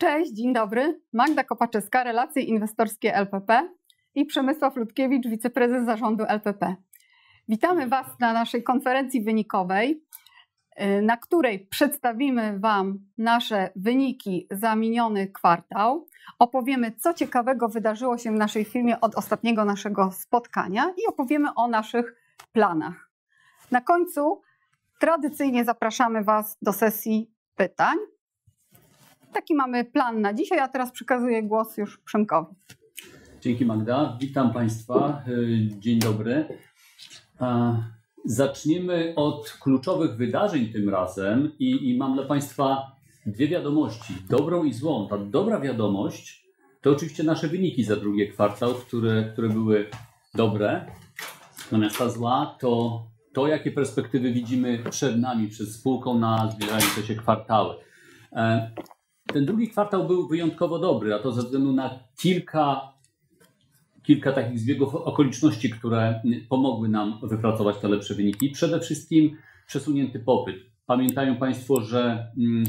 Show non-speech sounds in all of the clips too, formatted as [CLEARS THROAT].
Cześć, dzień dobry. Magda Kopaczewska, Relacje Inwestorskie LPP i Przemysław Ludkiewicz, wiceprezes zarządu LPP. Witamy Was na naszej konferencji wynikowej, y, na której przedstawimy Wam nasze wyniki za miniony kwartał. Opowiemy, co ciekawego wydarzyło się w naszej firmie od ostatniego naszego spotkania i opowiemy o naszych planach. Na końcu tradycyjnie zapraszamy Was do sesji pytań taki mamy plan na dzisiaj, a teraz przekazuję głos już Przemkowi. Dzięki Magda, witam Państwa, y, dzień dobry. Zaczniemy od kluczowych wydarzeń tym razem i, i mam dla Państwa dwie wiadomości, dobrą i złą. Ta dobra wiadomość to oczywiście nasze wyniki za drugi kwartał, które, które były dobre, natomiast ta zła to to, jakie perspektywy widzimy przed nami, przed spółką na zbliżające się kwartały. E, ten drugi kwartał był wyjątkowo dobry, a to ze względu na kilka, kilka takich zbiegów okoliczności, które pomogły nam wypracować te lepsze wyniki. Przede wszystkim przesunięty popyt. Pamiętają Państwo, że mm,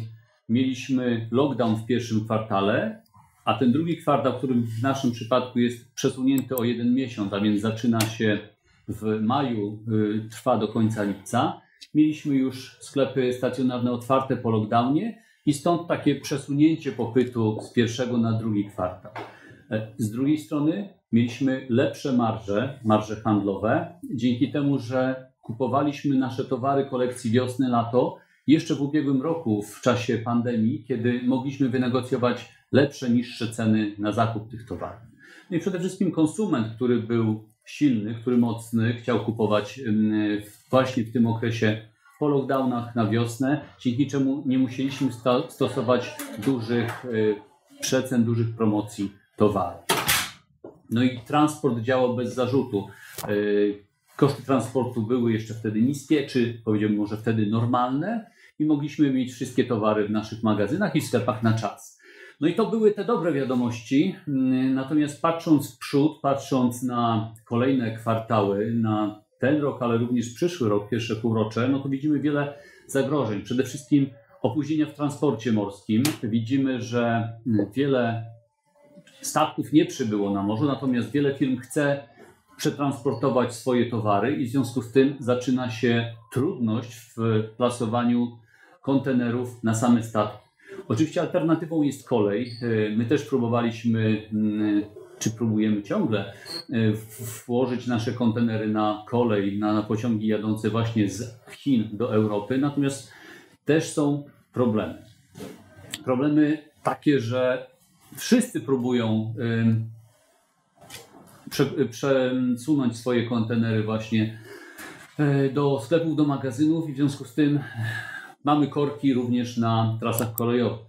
mieliśmy lockdown w pierwszym kwartale, a ten drugi kwartał, który w naszym przypadku jest przesunięty o jeden miesiąc, a więc zaczyna się w maju, y, trwa do końca lipca. Mieliśmy już sklepy stacjonarne otwarte po lockdownie, i stąd takie przesunięcie popytu z pierwszego na drugi kwartał. E, z drugiej strony mieliśmy lepsze marże, marże handlowe, dzięki temu, że kupowaliśmy nasze towary kolekcji wiosny-lato jeszcze w ubiegłym roku, w czasie pandemii, kiedy mogliśmy wynegocjować lepsze, niższe ceny na zakup tych towarów. No i przede wszystkim konsument, który był silny, który mocny, chciał kupować mm, właśnie w tym okresie po lockdownach na wiosnę, dzięki czemu nie musieliśmy stosować dużych y, przecen, dużych promocji towarów. No i transport działał bez zarzutu. Y, koszty transportu były jeszcze wtedy niskie, czy powiedziałbym może wtedy normalne i mogliśmy mieć wszystkie towary w naszych magazynach i sklepach na czas. No i to były te dobre wiadomości, y, natomiast patrząc w przód, patrząc na kolejne kwartały, na ten rok, ale również przyszły rok, pierwsze półrocze, no to widzimy wiele zagrożeń. Przede wszystkim opóźnienia w transporcie morskim. Widzimy, że mm, wiele statków nie przybyło na morzu, natomiast wiele firm chce przetransportować swoje towary i w związku z tym zaczyna się trudność w plasowaniu kontenerów na same statki. Oczywiście alternatywą jest kolej. My też próbowaliśmy mm, czy próbujemy ciągle e, włożyć nasze kontenery na kolej, na pociągi jadące właśnie z Chin do Europy, natomiast też są problemy. Problemy takie, że wszyscy próbują przesunąć swoje kontenery właśnie e, do sklepów, do magazynów i w związku z tym mamy korki również na trasach kolejowych.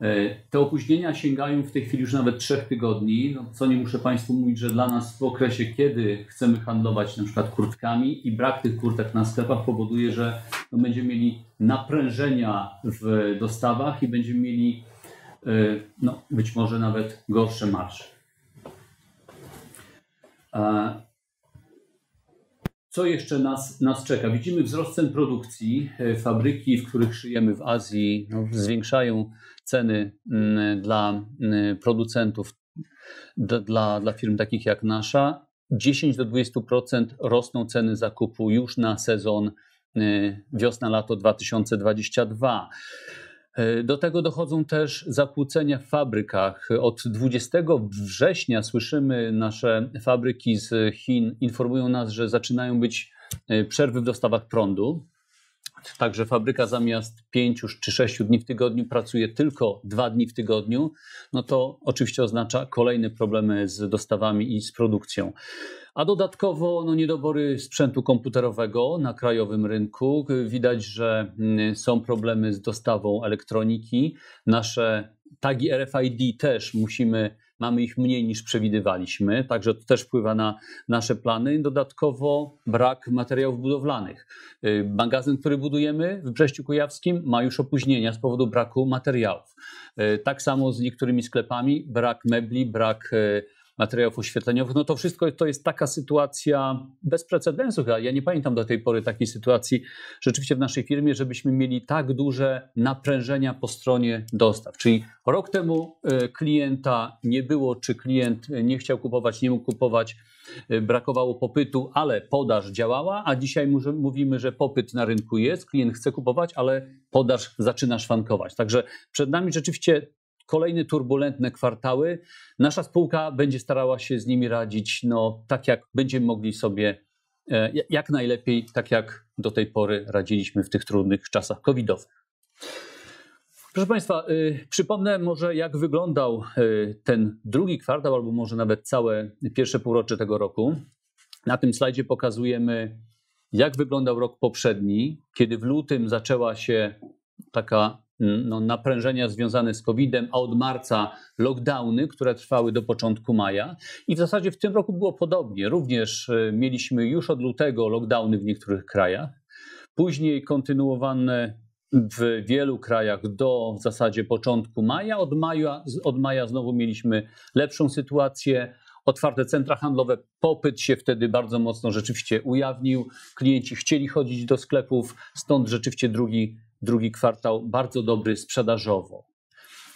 E, te opóźnienia sięgają w tej chwili już nawet trzech tygodni, no, co nie muszę Państwu mówić, że dla nas w okresie, kiedy chcemy handlować na przykład kurtkami i brak tych kurtek na sklepach powoduje, że no, będziemy mieli naprężenia w dostawach i będziemy mieli e, no, być może nawet gorsze marsze. Co jeszcze nas, nas czeka? Widzimy wzrost cen produkcji. E, fabryki, w których szyjemy w Azji, no, zwiększają ceny mm, dla mm, producentów, dla, dla firm takich jak nasza, 10 do 20% rosną ceny zakupu już na sezon y, wiosna-lato 2022. Y, do tego dochodzą też zakłócenia w fabrykach. Od 20 września słyszymy, nasze fabryki z Chin informują nas, że zaczynają być y, przerwy w dostawach prądu. Także fabryka zamiast pięciu czy sześciu dni w tygodniu pracuje tylko dwa dni w tygodniu, no to oczywiście oznacza kolejne problemy z dostawami i z produkcją. A dodatkowo no, niedobory sprzętu komputerowego na krajowym rynku. Widać, że mm, są problemy z dostawą elektroniki. Nasze tagi RFID też musimy mamy ich mniej niż przewidywaliśmy, także to też wpływa na nasze plany. Dodatkowo brak materiałów budowlanych. Y, magazyn, który budujemy w Brześciu Kujawskim ma już opóźnienia z powodu braku materiałów. Y, tak samo z niektórymi sklepami, brak mebli, brak y, materiałów oświetleniowych, no to wszystko to jest taka sytuacja bez precedensu. Ja nie pamiętam do tej pory takiej sytuacji rzeczywiście w naszej firmie, żebyśmy mieli tak duże naprężenia po stronie dostaw. Czyli rok temu e, klienta nie było, czy klient e, nie chciał kupować, nie mógł kupować, e, brakowało popytu, ale podaż działała, a dzisiaj mówimy, że popyt na rynku jest, klient chce kupować, ale podaż zaczyna szwankować. Także przed nami rzeczywiście kolejne turbulentne kwartały. Nasza spółka będzie starała się z nimi radzić no, tak, jak będziemy mogli sobie, e, jak najlepiej, tak jak do tej pory radziliśmy w tych trudnych czasach covidowych. Proszę Państwa, y, przypomnę może, jak wyglądał y, ten drugi kwartał, albo może nawet całe pierwsze półrocze tego roku. Na tym slajdzie pokazujemy, jak wyglądał rok poprzedni, kiedy w lutym zaczęła się taka Mm, no, naprężenia związane z COVID-em, a od marca lockdowny, które trwały do początku maja. I w zasadzie w tym roku było podobnie. Również e, mieliśmy już od lutego lockdowny w niektórych krajach, później kontynuowane w wielu krajach do w zasadzie początku maja. Od maja, od maja znowu mieliśmy lepszą sytuację. Otwarte centra handlowe, popyt się wtedy bardzo mocno rzeczywiście ujawnił. Klienci chcieli chodzić do sklepów, stąd rzeczywiście drugi drugi kwartał bardzo dobry sprzedażowo.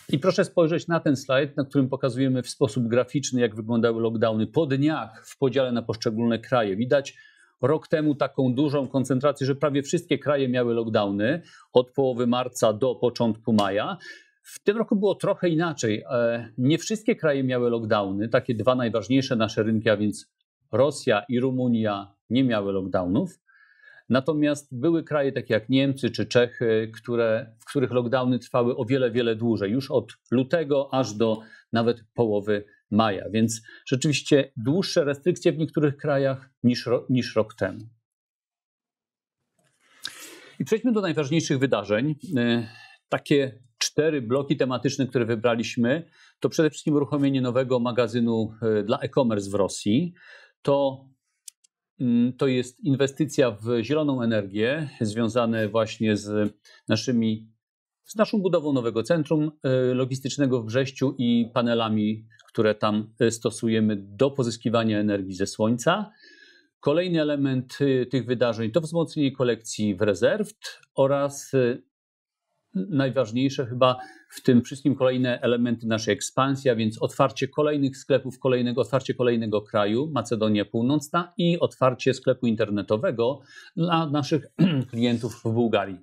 I proszę spojrzeć na ten slajd, na którym pokazujemy w sposób graficzny, jak wyglądały lockdowny po dniach w podziale na poszczególne kraje. Widać rok temu taką dużą koncentrację, że prawie wszystkie kraje miały lockdowny od połowy marca do początku maja. W tym roku było trochę inaczej. E, nie wszystkie kraje miały lockdowny, takie dwa najważniejsze nasze rynki, a więc Rosja i Rumunia nie miały lockdownów. Natomiast były kraje takie jak Niemcy czy Czechy, które, w których lockdowny trwały o wiele, wiele dłużej, już od lutego aż do nawet połowy maja. Więc rzeczywiście dłuższe restrykcje w niektórych krajach niż, niż rok temu. I przejdźmy do najważniejszych wydarzeń. E, takie cztery bloki tematyczne, które wybraliśmy, to przede wszystkim uruchomienie nowego magazynu e, dla e-commerce w Rosji, to Mm, to jest inwestycja w zieloną energię, związane właśnie z naszymi, z naszą budową nowego centrum e, logistycznego w Brześciu i panelami, które tam e, stosujemy do pozyskiwania energii ze słońca. Kolejny element e, tych wydarzeń to wzmocnienie kolekcji w rezerw oraz najważniejsze chyba w tym wszystkim kolejne elementy naszej ekspansji, a więc otwarcie kolejnych sklepów, kolejnego, otwarcie kolejnego kraju, Macedonia Północna i otwarcie sklepu internetowego dla naszych [CLEARS THROAT] klientów w Bułgarii.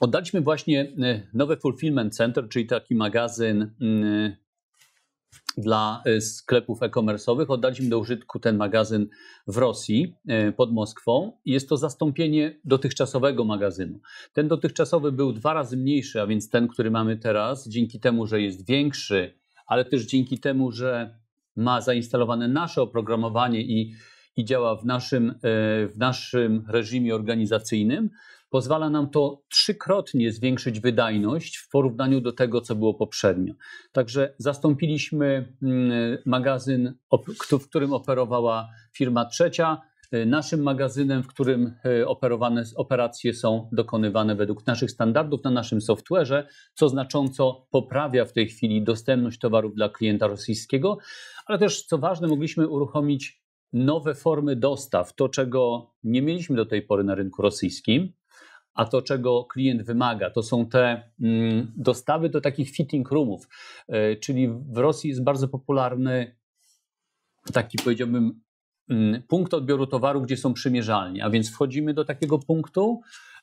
Oddaliśmy właśnie e, nowe Fulfillment Center, czyli taki magazyn mm, dla e, sklepów e-commerce'owych. Oddaliśmy do użytku ten magazyn w Rosji e, pod Moskwą. Jest to zastąpienie dotychczasowego magazynu. Ten dotychczasowy był dwa razy mniejszy, a więc ten, który mamy teraz, dzięki temu, że jest większy, ale też dzięki temu, że ma zainstalowane nasze oprogramowanie i, i działa w naszym, e, w naszym reżimie organizacyjnym, pozwala nam to trzykrotnie zwiększyć wydajność w porównaniu do tego, co było poprzednio. Także zastąpiliśmy mm, magazyn, w którym operowała firma trzecia, y, naszym magazynem, w którym y, operowane operacje są dokonywane według naszych standardów na naszym software'ze, co znacząco poprawia w tej chwili dostępność towarów dla klienta rosyjskiego, ale też co ważne, mogliśmy uruchomić nowe formy dostaw, to czego nie mieliśmy do tej pory na rynku rosyjskim a to, czego klient wymaga, to są te mm, dostawy do takich fitting roomów. E, czyli w Rosji jest bardzo popularny taki, powiedziałbym, mm, punkt odbioru towaru, gdzie są przymierzalnie. A więc wchodzimy do takiego punktu,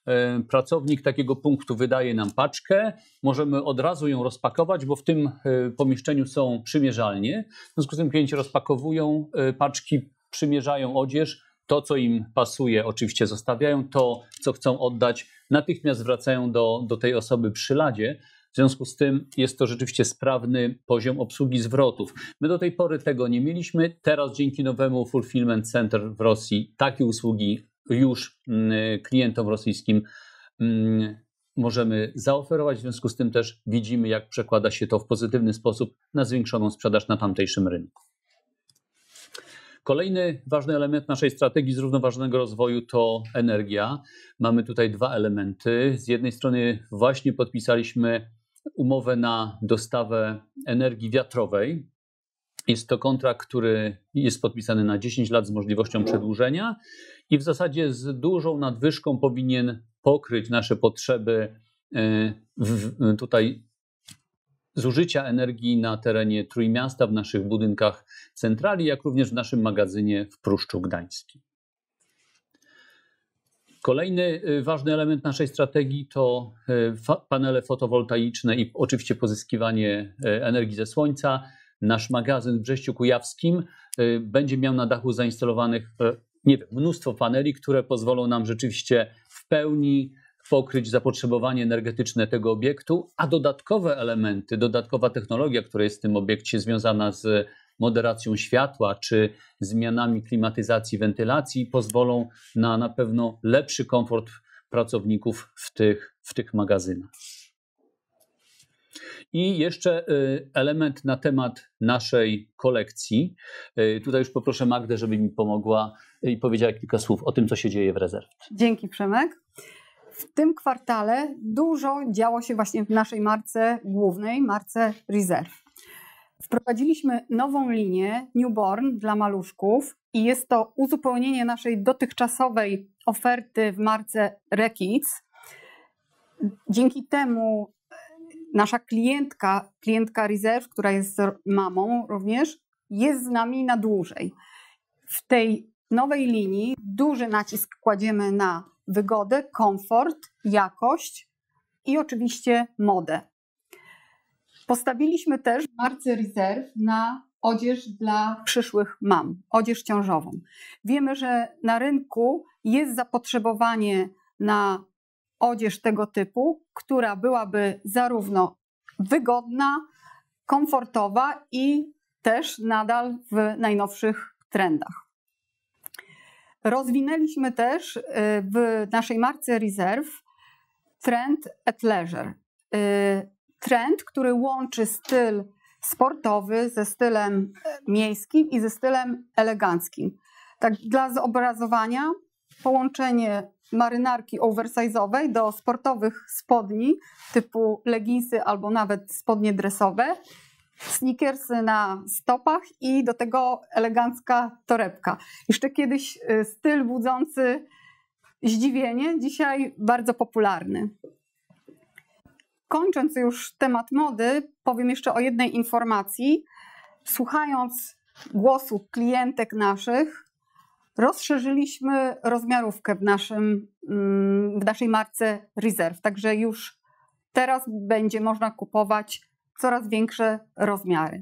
e, pracownik takiego punktu wydaje nam paczkę, możemy od razu ją rozpakować, bo w tym e, pomieszczeniu są przymierzalnie. W związku z tym klienci rozpakowują paczki, przymierzają odzież, to, co im pasuje, oczywiście zostawiają, to, co chcą oddać, natychmiast wracają do, do tej osoby przy ladzie. W związku z tym jest to rzeczywiście sprawny poziom obsługi zwrotów. My do tej pory tego nie mieliśmy. Teraz dzięki nowemu Fulfillment Center w Rosji takie usługi już mm, klientom rosyjskim mm, możemy zaoferować. W związku z tym też widzimy, jak przekłada się to w pozytywny sposób na zwiększoną sprzedaż na tamtejszym rynku. Kolejny ważny element naszej strategii zrównoważonego rozwoju to energia. Mamy tutaj dwa elementy. Z jednej strony właśnie podpisaliśmy umowę na dostawę energii wiatrowej. Jest to kontrakt, który jest podpisany na 10 lat z możliwością no. przedłużenia i w zasadzie z dużą nadwyżką powinien pokryć nasze potrzeby e, w, tutaj zużycia energii na terenie Trójmiasta, w naszych budynkach centrali, jak również w naszym magazynie w Pruszczu Gdańskim. Kolejny y, ważny element naszej strategii to y, panele fotowoltaiczne i oczywiście pozyskiwanie y, energii ze słońca. Nasz magazyn w Brześciu Kujawskim będzie miał na dachu zainstalowanych nie wiem, mnóstwo paneli, które pozwolą nam rzeczywiście w pełni pokryć zapotrzebowanie energetyczne tego obiektu, a dodatkowe elementy, dodatkowa technologia, która jest w tym obiekcie związana z moderacją światła czy zmianami klimatyzacji, wentylacji, pozwolą na na pewno lepszy komfort pracowników w tych, w tych magazynach. I jeszcze y, element na temat naszej kolekcji. Y, tutaj już poproszę Magdę, żeby mi pomogła i powiedziała kilka słów o tym, co się dzieje w rezerwie. Dzięki, Przemek w tym kwartale dużo działo się właśnie w naszej marce głównej, marce Reserve. Wprowadziliśmy nową linię Newborn dla maluszków i jest to uzupełnienie naszej dotychczasowej oferty w marce Rekids. Dzięki temu e, nasza klientka, klientka Reserve, która jest mamą również, jest z nami na dłużej. W tej nowej linii duży nacisk kładziemy na wygodę, komfort, jakość i oczywiście modę. Postawiliśmy też marce rezerw na odzież dla przyszłych mam, odzież ciążową. Wiemy, że na rynku jest zapotrzebowanie na odzież tego typu, która byłaby zarówno wygodna, komfortowa i też nadal w najnowszych trendach. Rozwinęliśmy też y, w naszej marce Reserve trend at leisure. Y, trend, który łączy styl sportowy ze stylem e, miejskim i ze stylem eleganckim. Tak dla zobrazowania połączenie marynarki oversize'owej do sportowych spodni typu leginsy albo nawet spodnie dresowe sneakersy na stopach i do tego elegancka torebka. Jeszcze kiedyś y, styl budzący zdziwienie, dzisiaj bardzo popularny. Kończąc już temat mody, powiem jeszcze o jednej informacji. Słuchając głosu klientek naszych, rozszerzyliśmy rozmiarówkę w, naszym, mm, w naszej marce Reserve. Także już teraz będzie można kupować coraz większe rozmiary.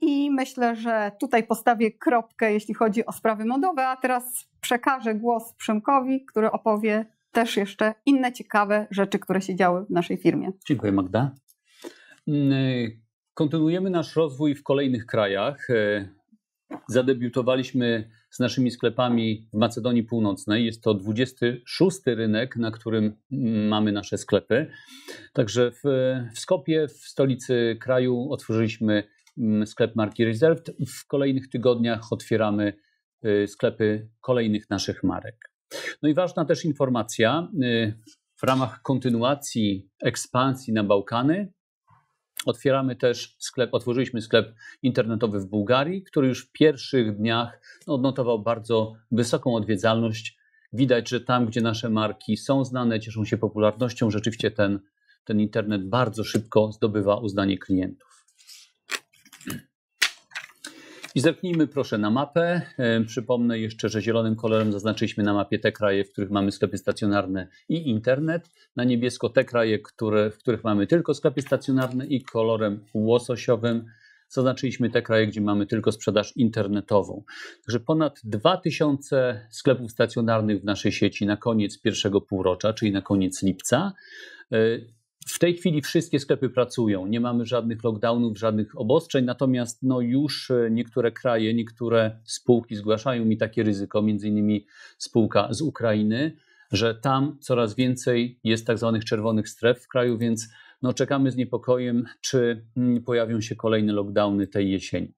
I myślę, że tutaj postawię kropkę, jeśli chodzi o sprawy modowe, a teraz przekażę głos Przemkowi, który opowie też jeszcze inne ciekawe rzeczy, które się działy w naszej firmie. Dziękuję, Magda. Mm, y, kontynuujemy nasz rozwój w kolejnych krajach. Y, zadebiutowaliśmy z naszymi sklepami w Macedonii Północnej. Jest to 26 rynek, na którym mm, mamy nasze sklepy. Także w, w Skopie, w stolicy kraju, otworzyliśmy mm, sklep marki Reserved. W kolejnych tygodniach otwieramy y, sklepy kolejnych naszych marek. No i ważna też informacja y, w ramach kontynuacji ekspansji na Bałkany Otwieramy też sklep, otworzyliśmy sklep internetowy w Bułgarii, który już w pierwszych dniach odnotował bardzo wysoką odwiedzalność. Widać, że tam, gdzie nasze marki są znane, cieszą się popularnością, rzeczywiście ten, ten internet bardzo szybko zdobywa uznanie klientów. I zerknijmy proszę na mapę. E, przypomnę jeszcze, że zielonym kolorem zaznaczyliśmy na mapie te kraje, w których mamy sklepy stacjonarne i internet. Na niebiesko te kraje, które, w których mamy tylko sklepy stacjonarne i kolorem łososiowym zaznaczyliśmy te kraje, gdzie mamy tylko sprzedaż internetową. Także ponad 2000 sklepów stacjonarnych w naszej sieci na koniec pierwszego półrocza, czyli na koniec lipca. E, w tej chwili wszystkie sklepy pracują, nie mamy żadnych lockdownów, żadnych obostrzeń, natomiast no już e, niektóre kraje, niektóre spółki zgłaszają mi takie ryzyko, między innymi spółka z Ukrainy, że tam coraz więcej jest tak zwanych czerwonych stref w kraju, więc no czekamy z niepokojem, czy mm, pojawią się kolejne lockdowny tej jesieni.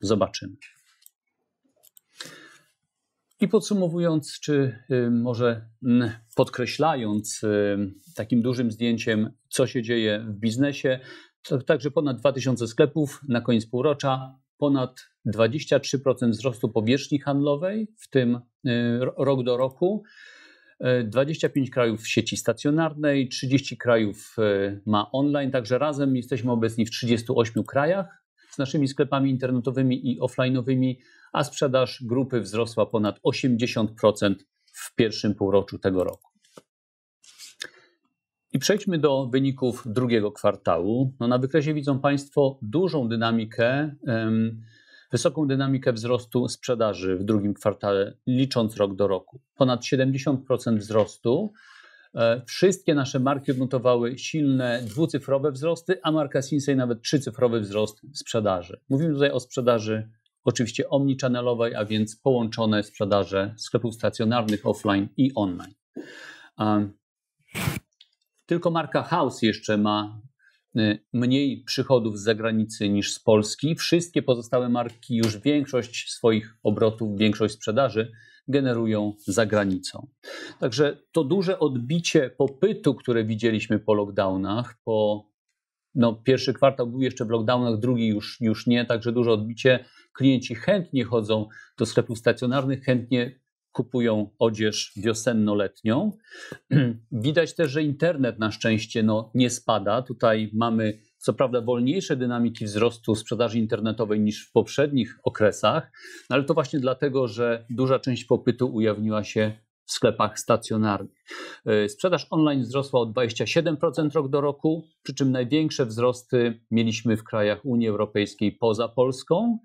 Zobaczymy. I podsumowując, czy y, może mm, podkreślając y, takim dużym zdjęciem, co się dzieje w biznesie, to także ponad 2000 sklepów na koniec półrocza, ponad 23% wzrostu powierzchni handlowej, w tym y, rok do roku. 25 krajów w sieci stacjonarnej, 30 krajów ma online, także razem jesteśmy obecni w 38 krajach z naszymi sklepami internetowymi i offlineowymi, a sprzedaż grupy wzrosła ponad 80% w pierwszym półroczu tego roku. I przejdźmy do wyników drugiego kwartału. No na wykresie widzą Państwo dużą dynamikę, wysoką dynamikę wzrostu sprzedaży w drugim kwartale, licząc rok do roku. Ponad 70% wzrostu E, wszystkie nasze marki odnotowały silne dwucyfrowe wzrosty, a marka Sinsay nawet trzycyfrowy wzrost sprzedaży. Mówimy tutaj o sprzedaży oczywiście omnichannelowej, a więc połączone sprzedaży sklepów stacjonarnych offline i online. Tylko marka House jeszcze ma y, mniej przychodów z zagranicy niż z Polski. Wszystkie pozostałe marki już większość swoich obrotów, większość sprzedaży generują za granicą. Także to duże odbicie popytu, które widzieliśmy po lockdownach, po no, pierwszy kwartał był jeszcze w lockdownach, drugi już, już nie, także duże odbicie. Klienci chętnie chodzą do sklepów stacjonarnych, chętnie kupują odzież wiosenno-letnią. [CLEARS THROAT] Widać też, że internet na szczęście no, nie spada. Tutaj mamy co prawda wolniejsze dynamiki wzrostu sprzedaży internetowej niż w poprzednich okresach, no ale to właśnie dlatego, że duża część popytu ujawniła się w sklepach stacjonarnych. Y, sprzedaż online wzrosła o 27% rok do roku, przy czym największe wzrosty mieliśmy w krajach Unii Europejskiej poza Polską.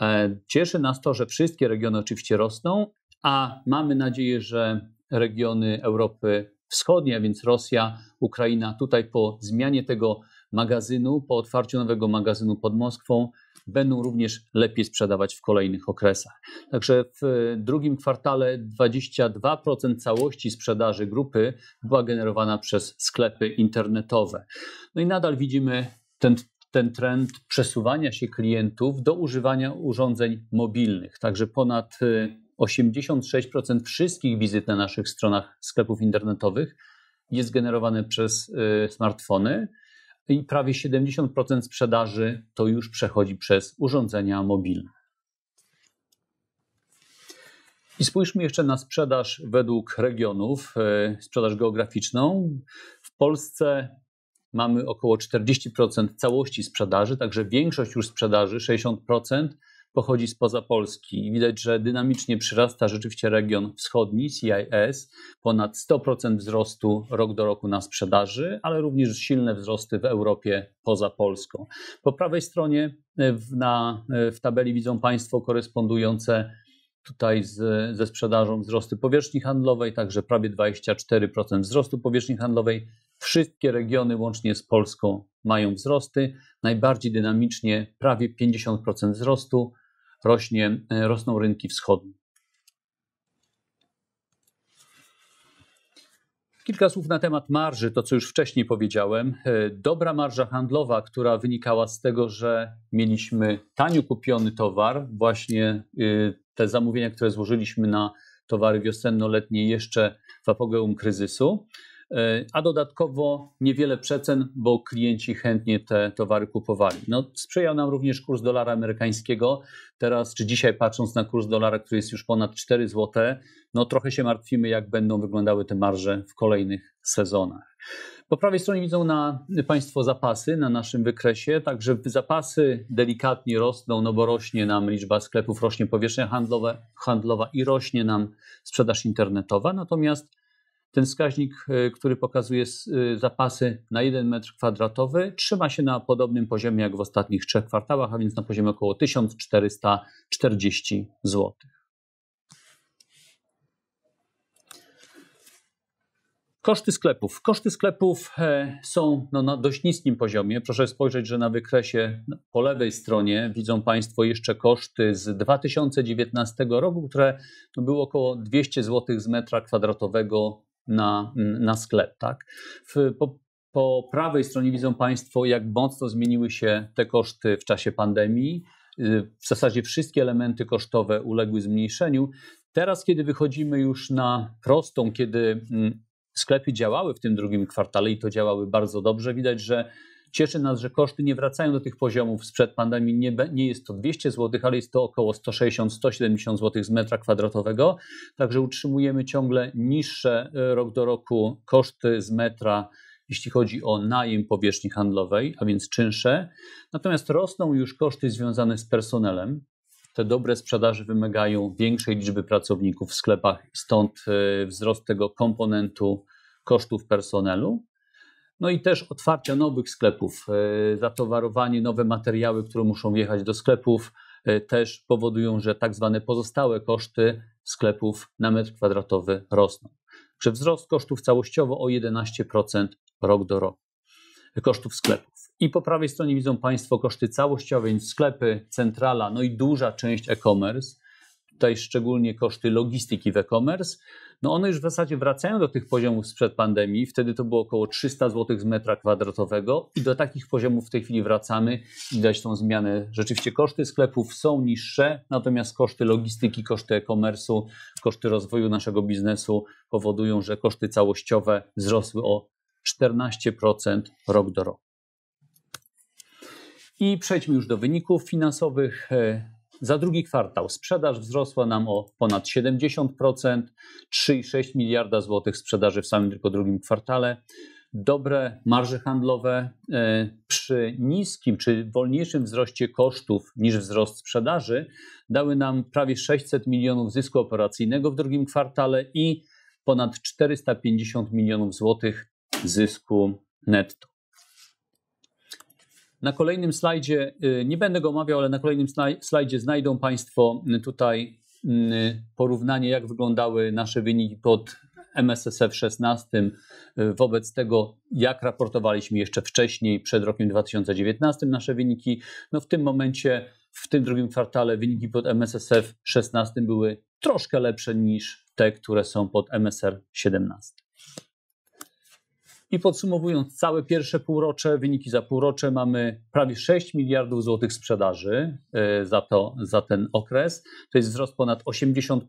E, cieszy nas to, że wszystkie regiony oczywiście rosną, a mamy nadzieję, że regiony Europy Wschodniej, a więc Rosja, Ukraina, tutaj po zmianie tego magazynu, po otwarciu nowego magazynu pod Moskwą, będą również lepiej sprzedawać w kolejnych okresach. Także w e, drugim kwartale 22% całości sprzedaży grupy była generowana przez sklepy internetowe. No i nadal widzimy ten ten trend przesuwania się klientów do używania urządzeń mobilnych. Także ponad 86% e, wszystkich wizyt na naszych stronach sklepów internetowych jest generowane przez e, smartfony, i prawie 70% sprzedaży to już przechodzi przez urządzenia mobilne. I spójrzmy jeszcze na sprzedaż według regionów, e, sprzedaż geograficzną. W Polsce mamy około 40% całości sprzedaży, także większość już sprzedaży, 60%, pochodzi spoza Polski. Widać, że dynamicznie przyrasta rzeczywiście region wschodni, CIS, ponad 100% wzrostu rok do roku na sprzedaży, ale również silne wzrosty w Europie poza Polską. Po prawej stronie e, w, na, e, w tabeli widzą Państwo korespondujące tutaj z, ze sprzedażą wzrosty powierzchni handlowej, także prawie 24% wzrostu powierzchni handlowej. Wszystkie regiony łącznie z Polską mają wzrosty. Najbardziej dynamicznie prawie 50% wzrostu rośnie, e, rosną rynki wschodnie. Kilka słów na temat marży, to co już wcześniej powiedziałem. E, dobra marża handlowa, która wynikała z tego, że mieliśmy tanio kupiony towar, właśnie e, te zamówienia, które złożyliśmy na towary wiosenno-letnie jeszcze w apogeum kryzysu a dodatkowo niewiele przecen, bo klienci chętnie te towary kupowali. No, sprzyjał nam również kurs dolara amerykańskiego. Teraz czy dzisiaj patrząc na kurs dolara, który jest już ponad 4 zł, no trochę się martwimy, jak będą wyglądały te marże w kolejnych sezonach. Po prawej stronie widzą na Państwo zapasy na naszym wykresie, także zapasy delikatnie rosną, no bo rośnie nam liczba sklepów, rośnie powierzchnia handlowa, handlowa i rośnie nam sprzedaż internetowa, natomiast ten wskaźnik, e, który pokazuje e, zapasy na 1 metr kwadratowy, trzyma się na podobnym poziomie jak w ostatnich trzech kwartałach, a więc na poziomie około 1440 zł. Koszty sklepów. Koszty sklepów e, są no, na dość niskim poziomie. Proszę spojrzeć, że na wykresie no, po lewej stronie widzą Państwo jeszcze koszty z 2019 roku, które no, były około 200 zł z metra kwadratowego na, na sklep. Tak? W, po, po prawej stronie widzą Państwo, jak mocno zmieniły się te koszty w czasie pandemii. W zasadzie wszystkie elementy kosztowe uległy zmniejszeniu. Teraz, kiedy wychodzimy już na prostą, kiedy mm, sklepy działały w tym drugim kwartale i to działały bardzo dobrze, widać, że Cieszy nas, że koszty nie wracają do tych poziomów sprzed pandemii. Nie, nie jest to 200 zł, ale jest to około 160-170 zł z metra kwadratowego. Także utrzymujemy ciągle niższe y, rok do roku koszty z metra jeśli chodzi o najem powierzchni handlowej, a więc czynsze. Natomiast rosną już koszty związane z personelem. Te dobre sprzedaży wymagają większej liczby pracowników w sklepach, stąd y, wzrost tego komponentu kosztów personelu. No i też otwarcia nowych sklepów, e, zatowarowanie, nowe materiały, które muszą jechać do sklepów, e, też powodują, że tak zwane pozostałe koszty sklepów na metr kwadratowy rosną. Przy wzrost kosztów całościowo o 11% rok do roku e, kosztów sklepów. I po prawej stronie widzą Państwo koszty całościowe, więc sklepy, centrala, no i duża część e-commerce tutaj szczególnie koszty logistyki w e-commerce, no one już w zasadzie wracają do tych poziomów sprzed pandemii. Wtedy to było około 300 zł z metra kwadratowego i do takich poziomów w tej chwili wracamy. Widać tą zmianę. Rzeczywiście koszty sklepów są niższe, natomiast koszty logistyki, koszty e commerce koszty rozwoju naszego biznesu powodują, że koszty całościowe wzrosły o 14% rok do roku. I przejdźmy już do wyników finansowych. Za drugi kwartał sprzedaż wzrosła nam o ponad 70%, 3,6 miliarda złotych sprzedaży w samym tylko drugim kwartale. Dobre marże handlowe e, przy niskim czy wolniejszym wzroście kosztów niż wzrost sprzedaży dały nam prawie 600 milionów zysku operacyjnego w drugim kwartale i ponad 450 milionów złotych zysku netto. Na kolejnym slajdzie, y, nie będę go omawiał, ale na kolejnym slajdzie znajdą Państwo y, tutaj y, porównanie, jak wyglądały nasze wyniki pod MSSF 16 wobec tego, jak raportowaliśmy jeszcze wcześniej, przed rokiem 2019 nasze wyniki. No w tym momencie, w tym drugim kwartale wyniki pod MSSF 16 były troszkę lepsze niż te, które są pod MSR 17. I podsumowując całe pierwsze półrocze, wyniki za półrocze mamy prawie 6 miliardów złotych sprzedaży e, za, to, za ten okres. To jest wzrost ponad 80%.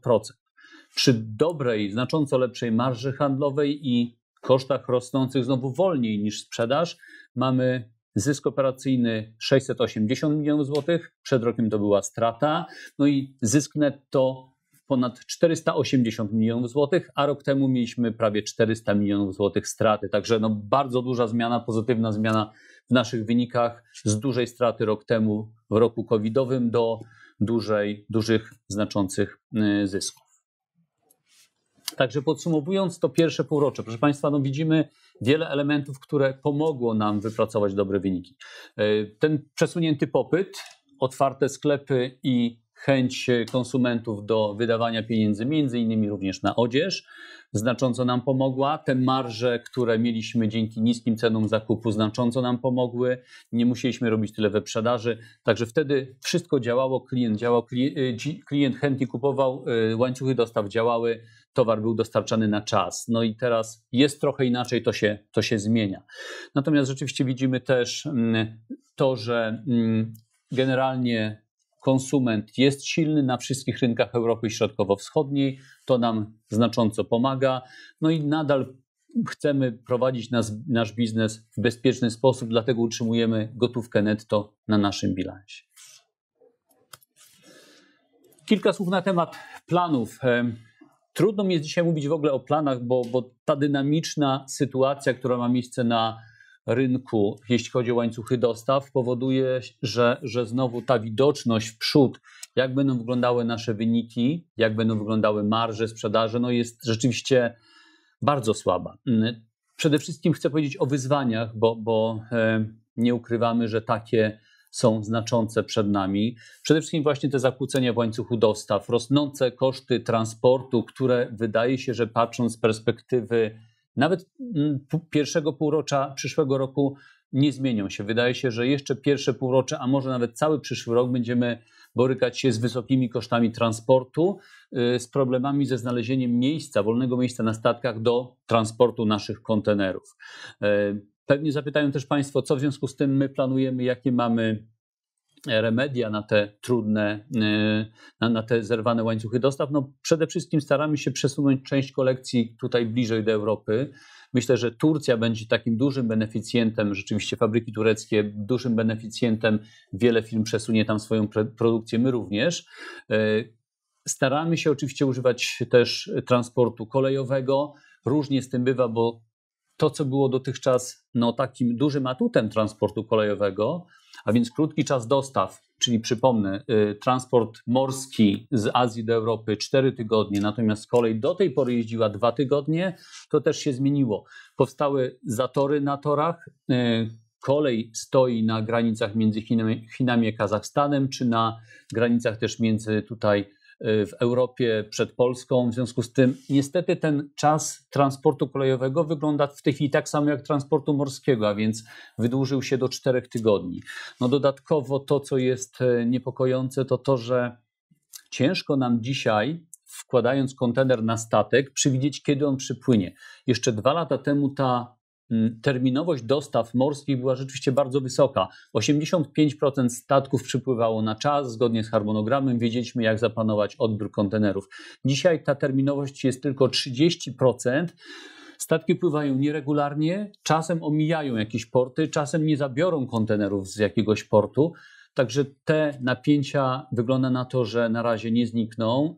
Przy dobrej, znacząco lepszej marży handlowej i kosztach rosnących znowu wolniej niż sprzedaż mamy Zysk operacyjny 680 milionów złotych, przed rokiem to była strata, no i zysk netto ponad 480 milionów złotych, a rok temu mieliśmy prawie 400 milionów złotych straty. Także no bardzo duża zmiana, pozytywna zmiana w naszych wynikach z dużej straty rok temu w roku covidowym do dużej, dużych, znaczących y, zysków. Także podsumowując to pierwsze półrocze, proszę Państwa, no widzimy wiele elementów, które pomogło nam wypracować dobre wyniki. Y, ten przesunięty popyt, otwarte sklepy i chęć e, konsumentów do wydawania pieniędzy, między innymi również na odzież, znacząco nam pomogła. Te marże, które mieliśmy dzięki niskim cenom zakupu, znacząco nam pomogły. Nie musieliśmy robić tyle wyprzedaży. Także wtedy wszystko działało, klient działał, e, klient chętnie kupował, e, łańcuchy dostaw działały, towar był dostarczany na czas. No i teraz jest trochę inaczej, to się, to się zmienia. Natomiast rzeczywiście widzimy też mm, to, że mm, generalnie konsument jest silny na wszystkich rynkach Europy Środkowo-Wschodniej, to nam znacząco pomaga. No i nadal chcemy prowadzić nas, nasz biznes w bezpieczny sposób, dlatego utrzymujemy gotówkę netto na naszym bilansie. Kilka słów na temat planów. Trudno mi jest dzisiaj mówić w ogóle o planach, bo, bo ta dynamiczna sytuacja, która ma miejsce na rynku, jeśli chodzi o łańcuchy dostaw, powoduje, że, że znowu ta widoczność w przód, jak będą wyglądały nasze wyniki, jak będą wyglądały marże sprzedaży, no jest rzeczywiście bardzo słaba. Mm, przede wszystkim chcę powiedzieć o wyzwaniach, bo, bo e, nie ukrywamy, że takie są znaczące przed nami. Przede wszystkim właśnie te zakłócenia w łańcuchu dostaw, rosnące koszty transportu, które wydaje się, że patrząc z perspektywy nawet mm, pierwszego półrocza przyszłego roku nie zmienią się. Wydaje się, że jeszcze pierwsze półrocze, a może nawet cały przyszły rok będziemy borykać się z wysokimi kosztami transportu, y, z problemami ze znalezieniem miejsca, wolnego miejsca na statkach do transportu naszych kontenerów. E, pewnie zapytają też Państwo, co w związku z tym my planujemy, jakie mamy remedia na te trudne, y, na, na, te zerwane łańcuchy dostaw? No przede wszystkim staramy się przesunąć część kolekcji tutaj bliżej do Europy. Myślę, że Turcja będzie takim dużym beneficjentem, rzeczywiście fabryki tureckie, dużym beneficjentem. Wiele firm przesunie tam swoją produkcję, my również. Y, staramy się oczywiście używać też transportu kolejowego. Różnie z tym bywa, bo to, co było dotychczas no, takim dużym atutem transportu kolejowego, a więc krótki czas dostaw, czyli przypomnę, y, transport morski z Azji do Europy 4 tygodnie, natomiast kolej do tej pory jeździła 2 tygodnie, to też się zmieniło. Powstały zatory na torach, y, kolej stoi na granicach między Chinami, Chinami a Kazachstanem, czy na granicach też między tutaj w Europie przed Polską. W związku z tym, niestety, ten czas transportu kolejowego wygląda w tej chwili tak samo jak transportu morskiego, a więc wydłużył się do czterech tygodni. No dodatkowo to, co jest e, niepokojące, to to, że ciężko nam dzisiaj wkładając kontener na statek, przewidzieć, kiedy on przypłynie. Jeszcze dwa lata temu ta Mm, terminowość dostaw morskich była rzeczywiście bardzo wysoka. 85% statków przypływało na czas, zgodnie z harmonogramem, wiedzieliśmy jak zapanować odbiór kontenerów. Dzisiaj ta terminowość jest tylko 30%. Statki pływają nieregularnie, czasem omijają jakieś porty, czasem nie zabiorą kontenerów z jakiegoś portu. Także te napięcia wygląda na to, że na razie nie znikną.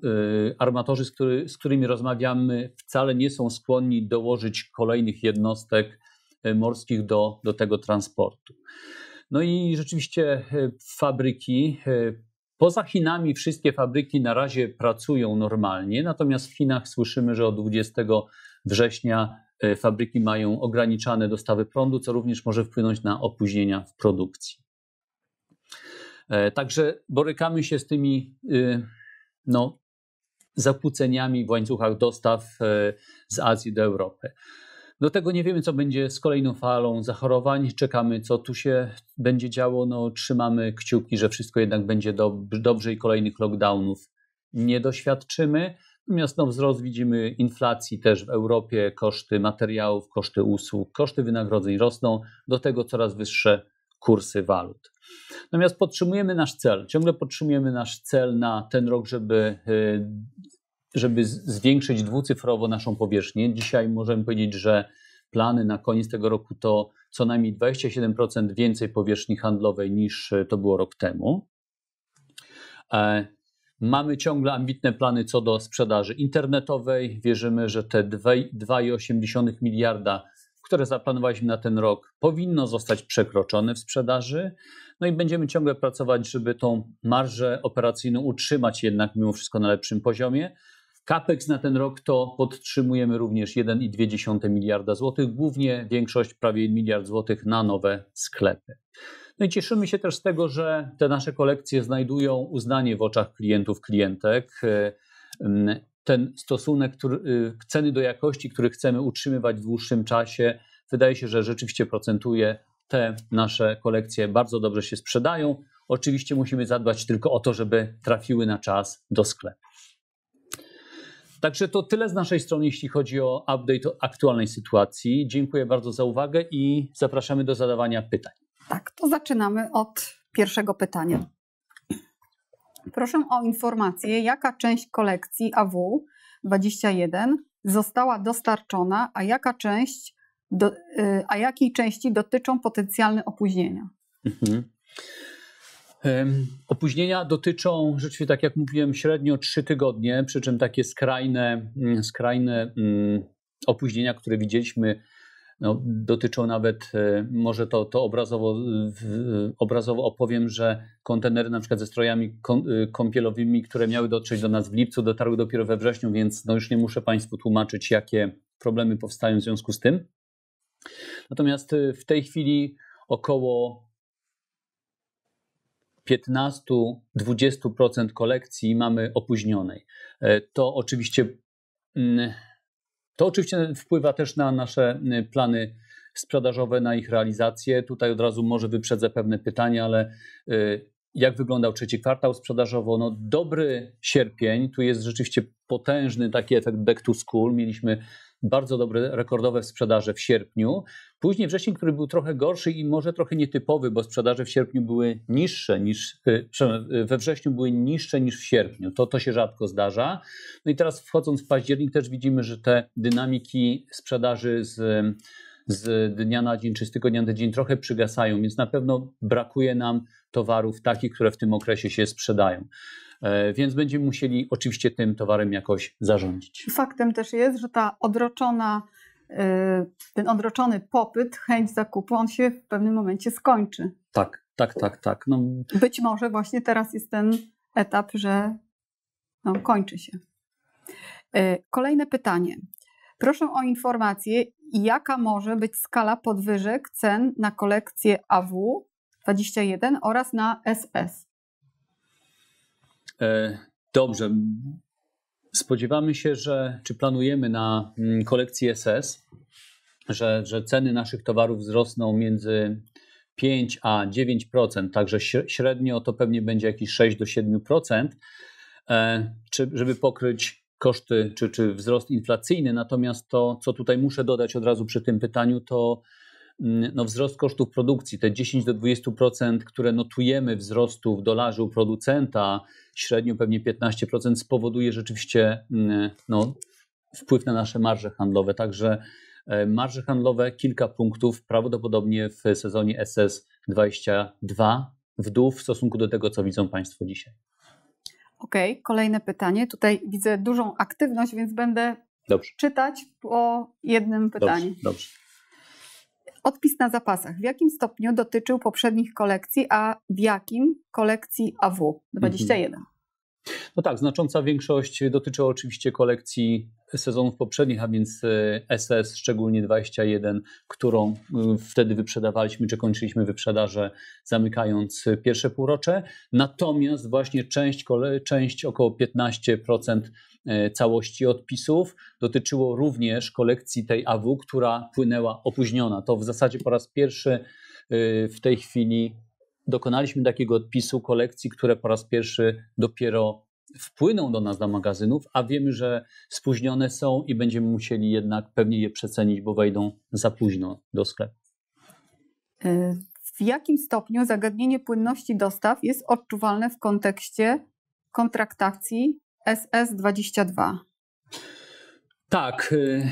Y, armatorzy, z, z którymi rozmawiamy, wcale nie są skłonni dołożyć kolejnych jednostek E, morskich do, do tego transportu. No i rzeczywiście e, fabryki, e, poza Chinami wszystkie fabryki na razie pracują normalnie, natomiast w Chinach słyszymy, że od 20 września fabryki mają ograniczane dostawy prądu, co również może wpłynąć na opóźnienia w produkcji. Także borykamy się z tymi no, zakłóceniami w łańcuchach dostaw z Azji do Europy. Do tego nie wiemy, co będzie z kolejną falą zachorowań. Czekamy, co tu się będzie działo. No, trzymamy kciuki, że wszystko jednak będzie dob dobrze i kolejnych lockdownów nie doświadczymy. Natomiast no, wzrost widzimy inflacji też w Europie, koszty materiałów, koszty usług, koszty wynagrodzeń rosną, do tego coraz wyższe kursy walut. Natomiast podtrzymujemy nasz cel, ciągle podtrzymujemy nasz cel na ten rok, żeby y, żeby zwiększyć dwucyfrowo naszą powierzchnię. Dzisiaj możemy powiedzieć, że plany na koniec tego roku to co najmniej 27% więcej powierzchni handlowej niż e, to było rok temu. E, mamy ciągle ambitne plany co do sprzedaży internetowej. Wierzymy, że te 2,8 miliarda, które zaplanowaliśmy na ten rok, powinno zostać przekroczone w sprzedaży. No i będziemy ciągle pracować, żeby tą marżę operacyjną utrzymać jednak mimo wszystko na lepszym poziomie. CAPEX na ten rok to podtrzymujemy również 1,2 miliarda złotych, głównie większość, prawie miliard złotych na nowe sklepy. No i cieszymy się też z tego, że te nasze kolekcje znajdują uznanie w oczach klientów, klientek. Ten stosunek ceny do jakości, który chcemy utrzymywać w dłuższym czasie, wydaje się, że rzeczywiście procentuje. Te nasze kolekcje bardzo dobrze się sprzedają. Oczywiście musimy zadbać tylko o to, żeby trafiły na czas do sklepu. Także to tyle z naszej strony, jeśli chodzi o update o aktualnej sytuacji. Dziękuję bardzo za uwagę i zapraszamy do zadawania pytań. Tak, to zaczynamy od pierwszego pytania. Proszę o informację, jaka część kolekcji AW21 została dostarczona, a jaka część, do, y, a jakiej części dotyczą potencjalne opóźnienia? Mhm. Opóźnienia dotyczą rzeczywiście, tak jak mówiłem, średnio 3 tygodnie, przy czym takie skrajne, mm, skrajne mm, opóźnienia, które widzieliśmy, no, dotyczą nawet, e, może to, to obrazowo, obrazowo opowiem, że kontenery na przykład ze strojami e, kąpielowymi, które miały dotrzeć do nas w lipcu, dotarły dopiero we wrześniu, więc no już nie muszę Państwu tłumaczyć, jakie problemy powstają w związku z tym. Natomiast e, w tej chwili około 15-20% kolekcji mamy opóźnionej. E, to oczywiście, mm, to oczywiście wpływa też na nasze y, plany sprzedażowe, na ich realizację. Tutaj od razu może wyprzedzę pewne pytania, ale y, jak wyglądał trzeci kwartał sprzedażowo? No, dobry sierpień, tu jest rzeczywiście potężny taki efekt back to school. Mieliśmy bardzo dobre, rekordowe sprzedaże w sierpniu. Później wrzesień, który był trochę gorszy i może trochę nietypowy, bo sprzedaże w sierpniu były niższe niż, y, y, we wrześniu były niższe niż w sierpniu. To, to się rzadko zdarza. No i teraz wchodząc w październik też widzimy, że te dynamiki sprzedaży z z dnia na dzień czy z tygodnia na dzień trochę przygasają, więc na pewno brakuje nam towarów takich, które w tym okresie się sprzedają. E, więc będziemy musieli oczywiście tym towarem jakoś zarządzić. Faktem też jest, że ta odroczona, e, ten odroczony popyt, chęć zakupu, on się w pewnym momencie skończy. Tak, tak, tak, tak. No. Być może właśnie teraz jest ten etap, że no, kończy się. E, kolejne pytanie. Proszę o informację, jaka może być skala podwyżek cen na kolekcję AW21 oraz na SS? E, dobrze. Spodziewamy się, że czy planujemy na mm, kolekcji SS, że, że ceny naszych towarów wzrosną między 5 a 9%, także średnio to pewnie będzie jakieś 6 do 7%, e, czy, żeby pokryć koszty czy, czy wzrost inflacyjny. Natomiast to, co tutaj muszę dodać od razu przy tym pytaniu, to mm, no, wzrost kosztów produkcji, te 10 do 20%, które notujemy wzrostu w dolarzu producenta, średnio pewnie 15%, spowoduje rzeczywiście mm, no, wpływ na nasze marże handlowe. Także e, marże handlowe kilka punktów prawdopodobnie w sezonie SS22 w dół w stosunku do tego, co widzą Państwo dzisiaj. Okej, okay, kolejne pytanie. Tutaj widzę dużą aktywność, więc będę dobrze. czytać po jednym pytaniu. Dobrze, dobrze. Odpis na zapasach. W jakim stopniu dotyczył poprzednich kolekcji, a w jakim kolekcji AW 21? Mhm. No tak, znacząca większość dotyczy oczywiście kolekcji sezonów poprzednich, a więc SS, e, szczególnie 21, którą e, wtedy wyprzedawaliśmy, czy kończyliśmy wyprzedaże, zamykając e, pierwsze półrocze. Natomiast właśnie część, część około 15% całości odpisów. Dotyczyło również kolekcji tej AW, która płynęła opóźniona. To w zasadzie po raz pierwszy w tej chwili dokonaliśmy takiego odpisu kolekcji, które po raz pierwszy dopiero wpłyną do nas do magazynów, a wiemy, że spóźnione są i będziemy musieli jednak pewnie je przecenić, bo wejdą za późno do sklepu. E, w jakim stopniu zagadnienie płynności dostaw jest odczuwalne w kontekście kontraktacji SS22? Tak, y,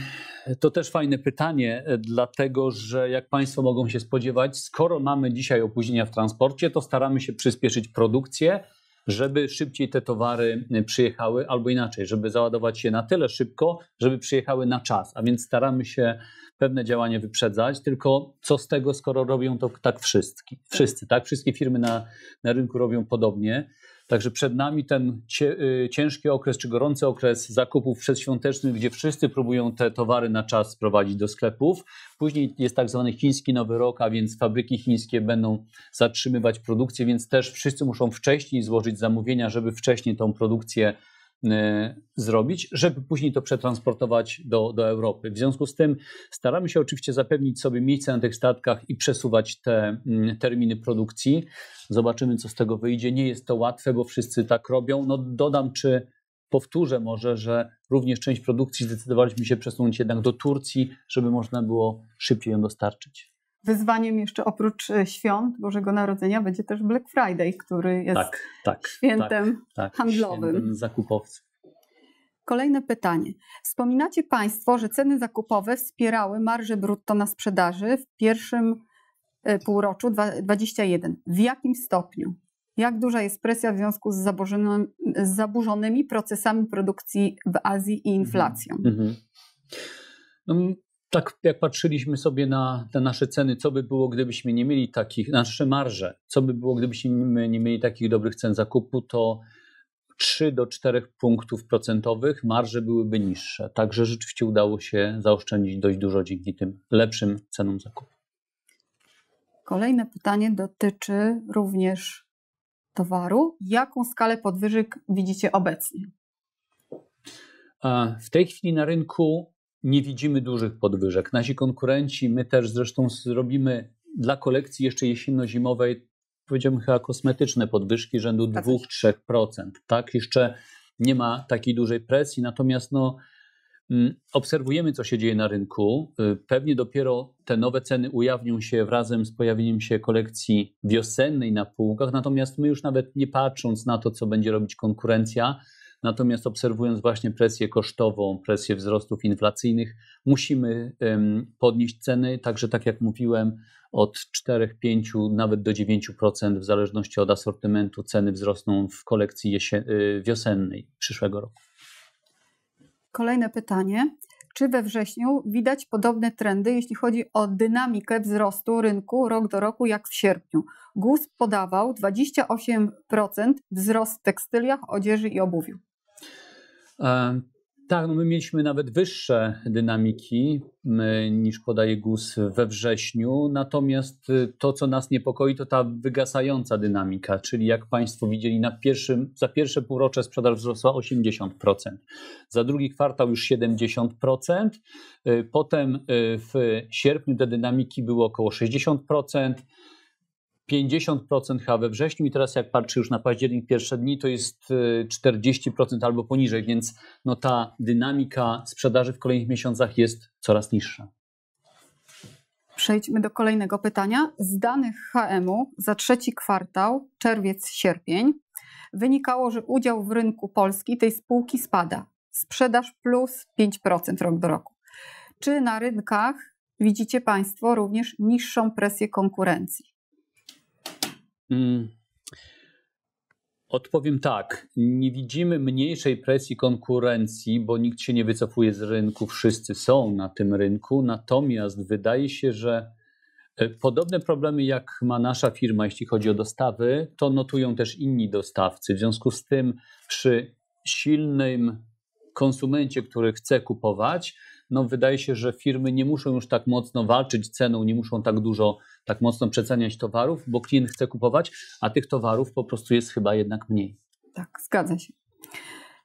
to też fajne pytanie, e, dlatego że jak Państwo mogą się spodziewać, skoro mamy dzisiaj opóźnienia w transporcie, to staramy się przyspieszyć produkcję, żeby szybciej te towary y, przyjechały, albo inaczej, żeby załadować je na tyle szybko, żeby przyjechały na czas. A więc staramy się pewne działanie wyprzedzać, tylko co z tego, skoro robią to tak wszyscy, wszyscy tak? Wszystkie firmy na, na rynku robią podobnie. Także przed nami ten y, ciężki okres czy gorący okres zakupów przedświątecznych, gdzie wszyscy próbują te towary na czas sprowadzić do sklepów. Później jest tak zwany chiński nowy rok, a więc fabryki chińskie będą zatrzymywać produkcję, więc też wszyscy muszą wcześniej złożyć zamówienia, żeby wcześniej tą produkcję Y, zrobić, żeby później to przetransportować do, do Europy. W związku z tym staramy się oczywiście zapewnić sobie miejsce na tych statkach i przesuwać te mm, terminy produkcji. Zobaczymy, co z tego wyjdzie. Nie jest to łatwe, bo wszyscy tak robią. No, dodam, czy powtórzę może, że również część produkcji zdecydowaliśmy się przesunąć jednak do Turcji, żeby można było szybciej ją dostarczyć wyzwaniem jeszcze oprócz e, świąt Bożego Narodzenia będzie też Black Friday, który jest tak, tak, tak, świętem tak, handlowym. Świętem zakupowców. Kolejne pytanie. Wspominacie Państwo, że ceny zakupowe wspierały marże brutto na sprzedaży w pierwszym e, półroczu 2021. W jakim stopniu? Jak duża jest presja w związku z, z zaburzonymi procesami produkcji w Azji i mhm, inflacją? Mm -hmm. no, tak jak patrzyliśmy sobie na, na nasze ceny, co by było, gdybyśmy nie mieli takich, nasze marże, co by było, gdybyśmy nie mieli takich dobrych cen zakupu, to 3 do 4 punktów procentowych marże byłyby niższe. Także rzeczywiście udało się zaoszczędzić dość dużo dzięki tym lepszym cenom zakupu. Kolejne pytanie dotyczy również towaru. Jaką skalę podwyżek widzicie obecnie? W tej chwili na rynku nie widzimy dużych podwyżek. Nasi konkurenci, my też zresztą zrobimy dla kolekcji jeszcze jesienno-zimowej, powiedziałbym chyba kosmetyczne podwyżki rzędu 2-3%. Tak, tak, jeszcze nie ma takiej dużej presji, natomiast no, mm, obserwujemy, co się dzieje na rynku. Y, pewnie dopiero te nowe ceny ujawnią się razem z pojawieniem się kolekcji wiosennej na półkach, natomiast my już nawet nie patrząc na to, co będzie robić konkurencja, Natomiast obserwując właśnie presję kosztową, presję wzrostów inflacyjnych, musimy podnieść ceny, także tak jak mówiłem, od 4, 5, nawet do 9% w zależności od asortymentu ceny wzrosną w kolekcji y, wiosennej przyszłego roku. Kolejne pytanie. Czy we wrześniu widać podobne trendy, jeśli chodzi o dynamikę wzrostu rynku rok do roku, jak w sierpniu? GUS podawał 28% wzrost w tekstyliach, odzieży i obuwiu. E, tak, no my mieliśmy nawet wyższe dynamiki niż podaje GUS we wrześniu, natomiast y, to, co nas niepokoi, to ta wygasająca dynamika, czyli jak Państwo widzieli, na pierwszym, za pierwsze półrocze sprzedaż wzrosła 80%, za drugi kwartał już 70%, y, potem y, w sierpniu te dynamiki były około 60%, 50% H we wrześniu i teraz jak patrzę już na październik, pierwsze dni, to jest 40% y, albo poniżej, więc no ta dynamika sprzedaży w kolejnych miesiącach jest coraz niższa. Przejdźmy do kolejnego pytania. Z danych HM-u za trzeci kwartał, czerwiec-sierpień, wynikało, że udział w rynku Polski tej spółki spada. Sprzedaż plus 5% rok do roku. Czy na rynkach widzicie Państwo również niższą presję konkurencji? Mm. Odpowiem tak. Nie widzimy mniejszej presji konkurencji, bo nikt się nie wycofuje z rynku, wszyscy są na tym rynku. Natomiast wydaje się, że e, podobne problemy jak ma nasza firma, jeśli chodzi o dostawy, to notują też inni dostawcy. W związku z tym przy silnym konsumencie, który chce kupować, no wydaje się, że firmy nie muszą już tak mocno walczyć ceną, nie muszą tak dużo, tak mocno przeceniać towarów, bo klient chce kupować, a tych towarów po prostu jest chyba jednak mniej. Tak, zgadza się.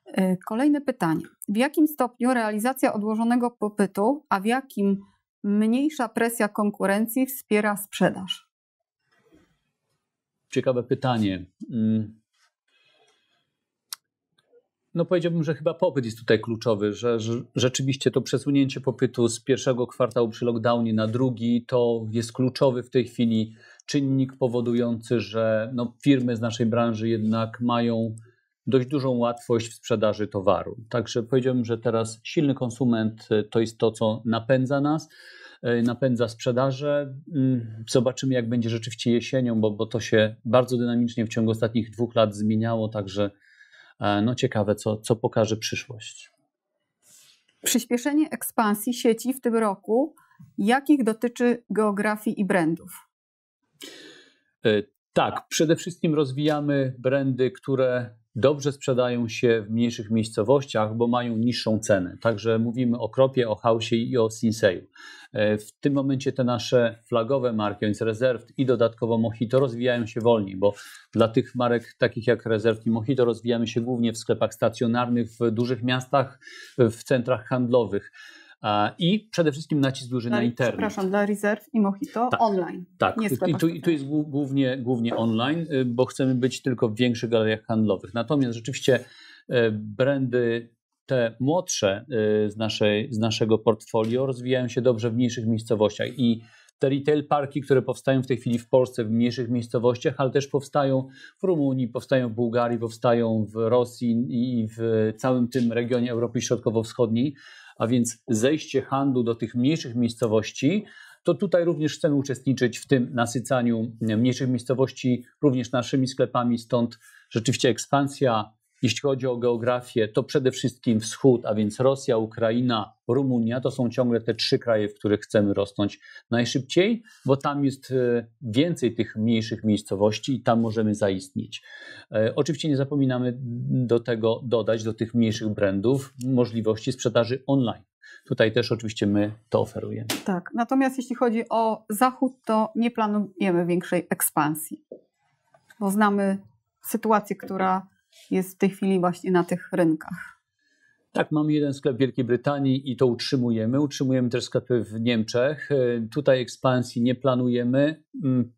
E, kolejne pytanie. W jakim stopniu realizacja odłożonego popytu, a w jakim mniejsza presja konkurencji wspiera sprzedaż? Ciekawe pytanie. Mm, no powiedziałbym, że chyba popyt jest tutaj kluczowy, że, że, rzeczywiście to przesunięcie popytu z pierwszego kwartału przy lockdownie na drugi to jest kluczowy w tej chwili czynnik powodujący, że no, firmy z naszej branży jednak mają dość dużą łatwość w sprzedaży towaru. Także powiedziałbym, że teraz silny konsument y, to jest to, co napędza nas y, napędza sprzedaże. Mm, zobaczymy, jak będzie rzeczywiście jesienią, bo, bo to się bardzo dynamicznie w ciągu ostatnich dwóch lat zmieniało, także E, no ciekawe, co, co pokaże przyszłość. Przyspieszenie ekspansji sieci w tym roku, jakich dotyczy geografii i brandów? E, tak, przede wszystkim rozwijamy brandy, które dobrze sprzedają się w mniejszych miejscowościach, bo mają niższą cenę. Także mówimy o Kropie, o Hausie i o Sinseju. E, w tym momencie te nasze flagowe marki, więc Reserved i dodatkowo Mojito rozwijają się wolniej, bo dla tych marek takich jak Reserved i Mojito rozwijamy się głównie w sklepach stacjonarnych, w dużych miastach, w centrach handlowych. I przede wszystkim nacisk duży dla, na internet. Przepraszam, dla rezerw i Mojito tak, online. Tak, nie i tu, tu jest głównie, głównie online, y, bo chcemy być tylko w większych galeriach handlowych. Natomiast rzeczywiście y, brandy te młodsze y, z, naszej, z naszego portfolio rozwijają się dobrze w mniejszych miejscowościach i te retail parki, które powstają w tej chwili w Polsce, w mniejszych miejscowościach, ale też powstają w Rumunii, powstają w Bułgarii, powstają w Rosji i w całym tym regionie Europy Środkowo-Wschodniej, a więc zejście handlu do tych mniejszych miejscowości, to tutaj również chcemy uczestniczyć w tym nasycaniu mniejszych miejscowości również naszymi sklepami, stąd rzeczywiście ekspansja jeśli chodzi o geografię, to przede wszystkim wschód, a więc Rosja, Ukraina, Rumunia to są ciągle te trzy kraje, w których chcemy rosnąć najszybciej, bo tam jest e, więcej tych mniejszych miejscowości i tam możemy zaistnieć. E, oczywiście nie zapominamy do tego dodać, do tych mniejszych brandów, możliwości sprzedaży online. Tutaj też oczywiście my to oferujemy. Tak, natomiast jeśli chodzi o Zachód, to nie planujemy większej ekspansji, bo znamy sytuację, która jest w tej chwili właśnie na tych rynkach. Tak, mamy jeden sklep w Wielkiej Brytanii i to utrzymujemy. Utrzymujemy też sklepy w Niemczech. E, tutaj ekspansji nie planujemy. Mm,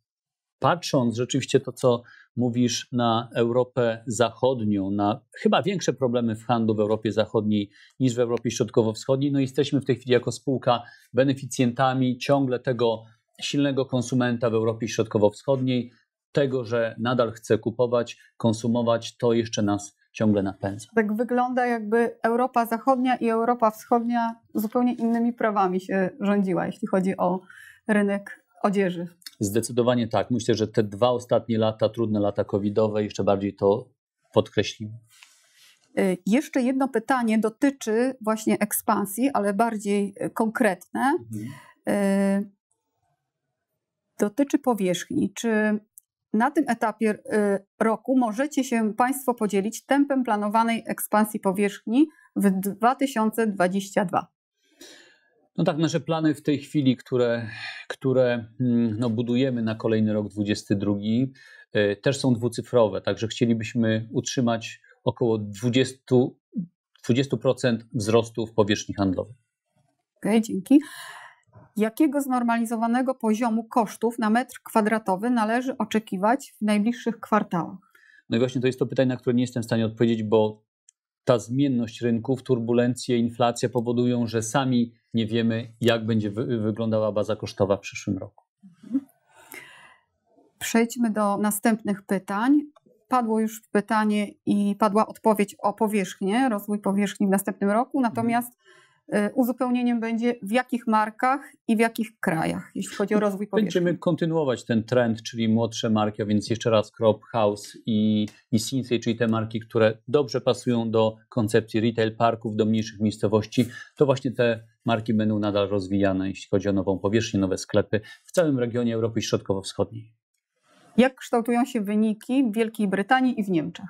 patrząc rzeczywiście to, co mówisz na Europę Zachodnią, na chyba większe problemy w handlu w Europie Zachodniej niż w Europie Środkowo-Wschodniej. No jesteśmy w tej chwili jako spółka beneficjentami ciągle tego silnego konsumenta w Europie Środkowo-Wschodniej tego, że nadal chce kupować, konsumować, to jeszcze nas ciągle napędza. Tak wygląda, jakby Europa Zachodnia i Europa Wschodnia zupełnie innymi prawami się rządziła, jeśli chodzi o rynek odzieży. Zdecydowanie tak. Myślę, że te dwa ostatnie lata, trudne lata covidowe, jeszcze bardziej to podkreśliły. Y, jeszcze jedno pytanie dotyczy właśnie ekspansji, ale bardziej y, konkretne. Mhm. Y, dotyczy powierzchni. Czy na tym etapie y, roku możecie się Państwo podzielić tempem planowanej ekspansji powierzchni w 2022. No tak, nasze plany w tej chwili, które, które mm, no, budujemy na kolejny rok 2022, y, też są dwucyfrowe, także chcielibyśmy utrzymać około 20, 20% wzrostu w powierzchni handlowej. Okej, okay, dzięki. Jakiego znormalizowanego poziomu kosztów na metr kwadratowy należy oczekiwać w najbliższych kwartałach? No i właśnie to jest to pytanie, na które nie jestem w stanie odpowiedzieć, bo ta zmienność rynków, turbulencje, inflacja powodują, że sami nie wiemy, jak będzie wy wyglądała baza kosztowa w przyszłym roku. Mhm. Przejdźmy do następnych pytań. Padło już pytanie i padła odpowiedź o powierzchnię, rozwój powierzchni w następnym roku, natomiast mhm. Y, uzupełnieniem będzie w jakich markach i w jakich krajach, jeśli chodzi o no, rozwój powierzchni. Będziemy kontynuować ten trend, czyli młodsze marki, a więc jeszcze raz Crop House i, i Sinsay, czyli te marki, które dobrze pasują do koncepcji retail parków, do mniejszych miejscowości. To właśnie te marki będą nadal rozwijane, jeśli chodzi o nową powierzchnię, nowe sklepy w całym regionie Europy Środkowo-Wschodniej. Jak kształtują się wyniki w Wielkiej Brytanii i w Niemczech?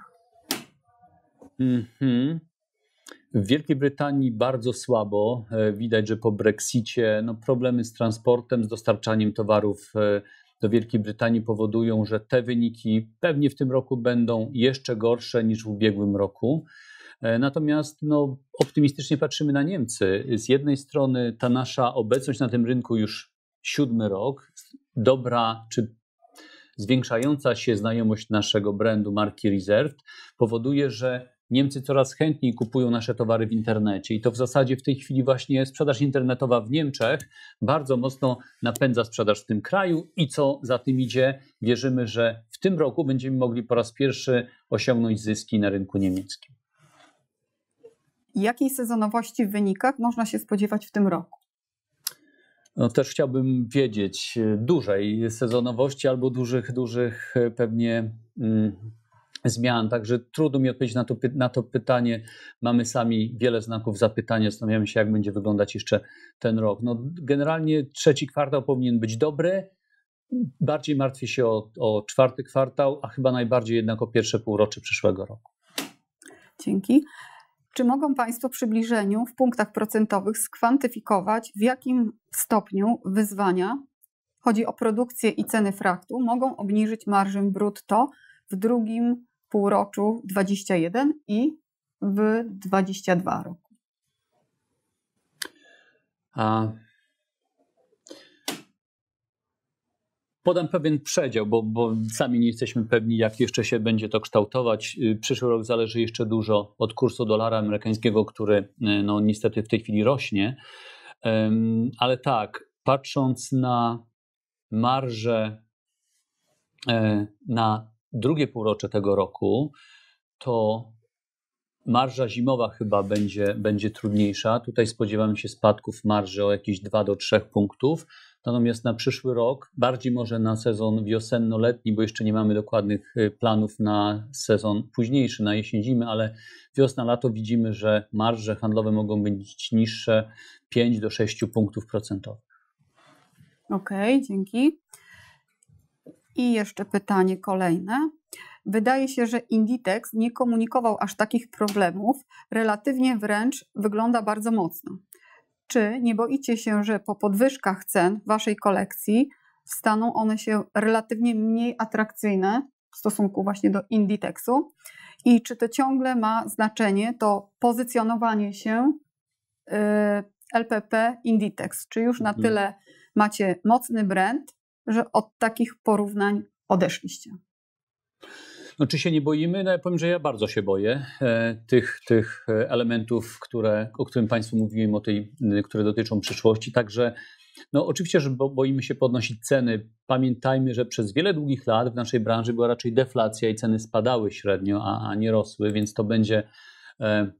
Mhm. Mm w Wielkiej Brytanii bardzo słabo. E, widać, że po Brexicie no, problemy z transportem, z dostarczaniem towarów e, do Wielkiej Brytanii powodują, że te wyniki pewnie w tym roku będą jeszcze gorsze niż w ubiegłym roku. E, natomiast no, optymistycznie patrzymy na Niemcy. Z jednej strony ta nasza obecność na tym rynku już siódmy rok, dobra czy zwiększająca się znajomość naszego brandu marki Reserve powoduje, że Niemcy coraz chętniej kupują nasze towary w internecie i to w zasadzie w tej chwili właśnie sprzedaż internetowa w Niemczech bardzo mocno napędza sprzedaż w tym kraju i co za tym idzie, wierzymy, że w tym roku będziemy mogli po raz pierwszy osiągnąć zyski na rynku niemieckim. Jakiej sezonowości w wynikach można się spodziewać w tym roku? No, też chciałbym wiedzieć y, dużej sezonowości albo dużych, dużych y, pewnie mm, zmian. Także trudno mi odpowiedzieć na to, na to pytanie. Mamy sami wiele znaków zapytania, zastanawiamy się, jak będzie wyglądać jeszcze ten rok. No, generalnie trzeci kwartał powinien być dobry. Bardziej martwię się o, o czwarty kwartał, a chyba najbardziej jednak o pierwsze półrocze przyszłego roku. Dzięki. Czy mogą Państwo w przybliżeniu w punktach procentowych skwantyfikować, w jakim stopniu wyzwania, chodzi o produkcję i ceny fraktu, mogą obniżyć marżę brutto w drugim półroczu 21 i w 22 roku. A... Podam pewien przedział, bo, bo sami nie jesteśmy pewni, jak jeszcze się będzie to kształtować. Y, przyszły rok zależy jeszcze dużo od kursu dolara amerykańskiego, który y, no, niestety w tej chwili rośnie. Ale tak, patrząc na marże e, na drugie półrocze tego roku, to marża zimowa chyba będzie, będzie trudniejsza. Tutaj spodziewamy się spadków marży o jakieś 2 do 3 punktów. Natomiast na przyszły rok, bardziej może na sezon wiosenno-letni, bo jeszcze nie mamy dokładnych y, planów na sezon późniejszy, na jesień, zimy, ale wiosna-lato widzimy, że marże handlowe mogą być niższe 5 do 6 punktów procentowych. Okej, okay, dzięki. I jeszcze pytanie kolejne. Wydaje się, że Inditex nie komunikował aż takich problemów, relatywnie wręcz wygląda bardzo mocno. Czy nie boicie się, że po podwyżkach cen waszej kolekcji staną one się relatywnie mniej atrakcyjne w stosunku właśnie do Inditexu? I czy to ciągle ma znaczenie to pozycjonowanie się y, LPP Inditex? Czy już na mhm. tyle macie mocny brand, że od takich porównań odeszliście? No, czy się nie boimy? No, ja powiem, że ja bardzo się boję e, tych, tych e, elementów, które, o którym Państwu mówiłem, o tej, e, które dotyczą przyszłości. Także no, oczywiście, że boimy się podnosić ceny. Pamiętajmy, że przez wiele długich lat w naszej branży była raczej deflacja i ceny spadały średnio, a, a nie rosły, więc to będzie e,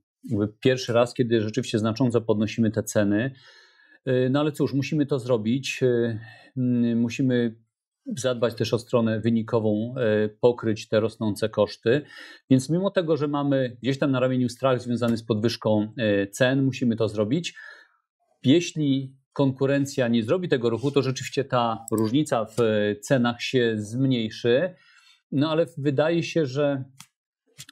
pierwszy raz, kiedy rzeczywiście znacząco podnosimy te ceny. E, no ale cóż, musimy to zrobić. E, mm, musimy zadbać też o stronę wynikową, e, pokryć te rosnące koszty. Więc mimo tego, że mamy gdzieś tam na ramieniu strach związany z podwyżką cen, musimy to zrobić. Jeśli konkurencja nie zrobi tego ruchu, to rzeczywiście ta różnica w cenach się zmniejszy. No ale wydaje się, że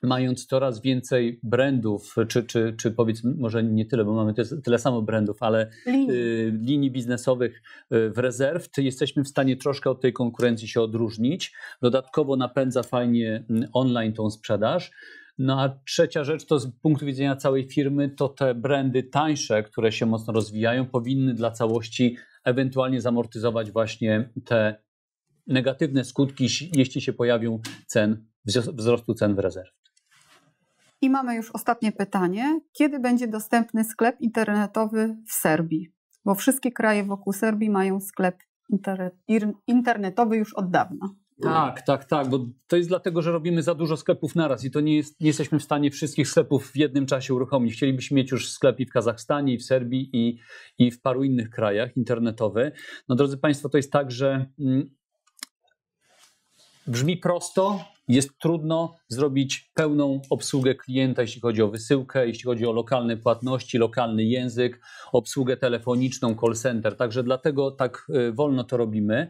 mając coraz więcej brandów, czy, czy, czy powiedzmy, może nie tyle, bo mamy tyle, tyle samo brandów, ale linii, y, linii biznesowych y, w rezerw, czy jesteśmy w stanie troszkę od tej konkurencji się odróżnić. Dodatkowo napędza fajnie mm, online tą sprzedaż. No a trzecia rzecz to z punktu widzenia całej firmy, to te brandy tańsze, które się mocno rozwijają, powinny dla całości ewentualnie zamortyzować właśnie te negatywne skutki, jeśli się pojawią cen wzrostu cen w rezerw. I mamy już ostatnie pytanie. Kiedy będzie dostępny sklep internetowy w Serbii? Bo wszystkie kraje wokół Serbii mają sklep internetowy już od dawna. Tak, tak, tak, bo to jest dlatego, że robimy za dużo sklepów naraz i to nie, jest, nie jesteśmy w stanie wszystkich sklepów w jednym czasie uruchomić. Chcielibyśmy mieć już sklepy w Kazachstanie, i w Serbii i, i w paru innych krajach internetowe. No drodzy Państwo, to jest tak, że mm, brzmi prosto, jest trudno zrobić pełną obsługę klienta, jeśli chodzi o wysyłkę, jeśli chodzi o lokalne płatności, lokalny język, obsługę telefoniczną, call center. Także dlatego tak y, wolno to robimy,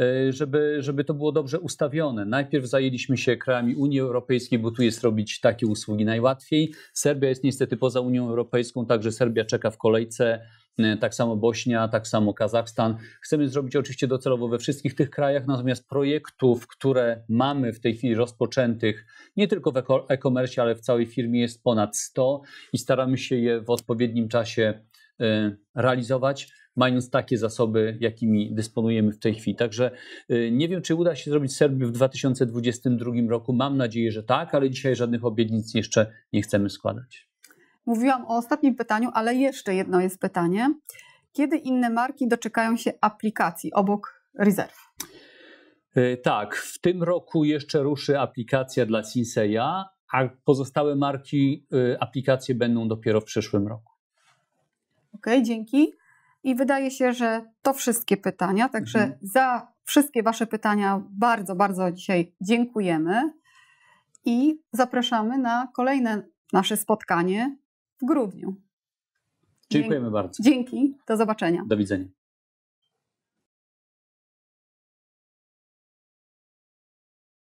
y, żeby, żeby to było dobrze ustawione. Najpierw zajęliśmy się krajami Unii Europejskiej, bo tu jest robić takie usługi najłatwiej. Serbia jest niestety poza Unią Europejską, także Serbia czeka w kolejce Y, tak samo Bośnia, tak samo Kazachstan. Chcemy zrobić oczywiście docelowo we wszystkich tych krajach, natomiast projektów, które mamy w tej chwili rozpoczętych, nie tylko w e-commerce, ale w całej firmie jest ponad 100 i staramy się je w odpowiednim czasie y, realizować, mając takie zasoby, jakimi dysponujemy w tej chwili. Także y, nie wiem, czy uda się zrobić Serbię w 2022 roku. Mam nadzieję, że tak, ale dzisiaj żadnych obietnic jeszcze nie chcemy składać. Mówiłam o ostatnim pytaniu, ale jeszcze jedno jest pytanie. Kiedy inne marki doczekają się aplikacji obok rezerw? E, tak, w tym roku jeszcze ruszy aplikacja dla Sinseya, a pozostałe marki e, aplikacje będą dopiero w przyszłym roku. Okej, okay, dzięki. I wydaje się, że to wszystkie pytania, także mhm. za wszystkie Wasze pytania bardzo, bardzo dzisiaj dziękujemy i zapraszamy na kolejne nasze spotkanie w grudniu. Dziękujemy Dzięki. bardzo. Dzięki, do zobaczenia. Do widzenia.